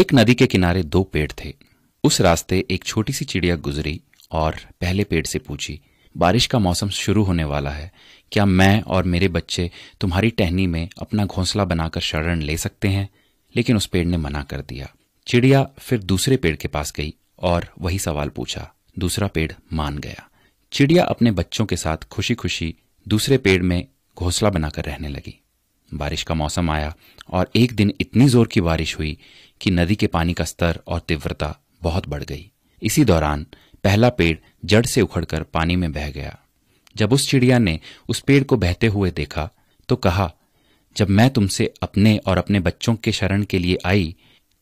एक नदी के किनारे दो पेड़ थे उस रास्ते एक छोटी सी चिड़िया गुजरी और पहले पेड़ से पूछी बारिश का मौसम शुरू होने वाला है क्या मैं और मेरे बच्चे तुम्हारी टहनी में अपना घोंसला बनाकर शरण ले सकते हैं लेकिन उस पेड़ ने मना कर दिया चिड़िया फिर दूसरे पेड़ के पास गई और वही सवाल पूछा दूसरा पेड़ मान गया चिड़िया अपने बच्चों के साथ खुशी खुशी दूसरे पेड़ में घोंसला बनाकर रहने लगी बारिश का मौसम आया और एक दिन इतनी जोर की बारिश हुई कि नदी के पानी का स्तर और तीव्रता बहुत बढ़ गई इसी दौरान पहला पेड़ जड़ से उखड़कर पानी में बह गया जब उस चिड़िया ने उस पेड़ को बहते हुए देखा तो कहा जब मैं तुमसे अपने और अपने बच्चों के शरण के लिए आई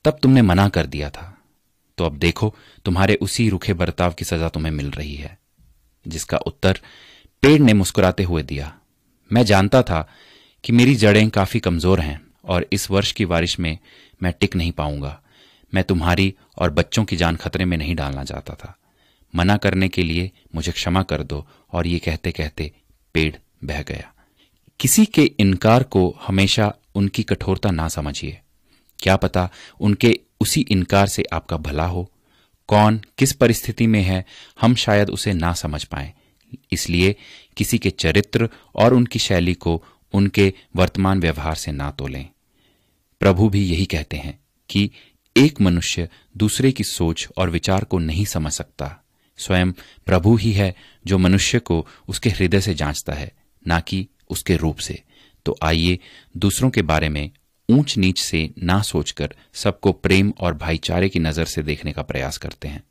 तब तुमने मना कर दिया था तो अब देखो तुम्हारे उसी रूखे बर्ताव की सजा तुम्हें मिल रही है जिसका उत्तर पेड़ ने मुस्कुराते हुए दिया मैं जानता था कि मेरी जड़ें काफी कमजोर हैं और इस वर्ष की बारिश में मैं टिक नहीं पाऊंगा मैं तुम्हारी और बच्चों की जान खतरे में नहीं डालना चाहता था मना करने के लिए मुझे क्षमा कर दो और ये कहते कहते पेड़ बह गया किसी के इनकार को हमेशा उनकी कठोरता ना समझिए क्या पता उनके उसी इनकार से आपका भला हो कौन किस परिस्थिति में है हम शायद उसे ना समझ पाए इसलिए किसी के चरित्र और उनकी शैली को उनके वर्तमान व्यवहार से ना तोलें प्रभु भी यही कहते हैं कि एक मनुष्य दूसरे की सोच और विचार को नहीं समझ सकता स्वयं प्रभु ही है जो मनुष्य को उसके हृदय से जांचता है ना कि उसके रूप से तो आइए दूसरों के बारे में ऊंच नीच से ना सोचकर सबको प्रेम और भाईचारे की नजर से देखने का प्रयास करते हैं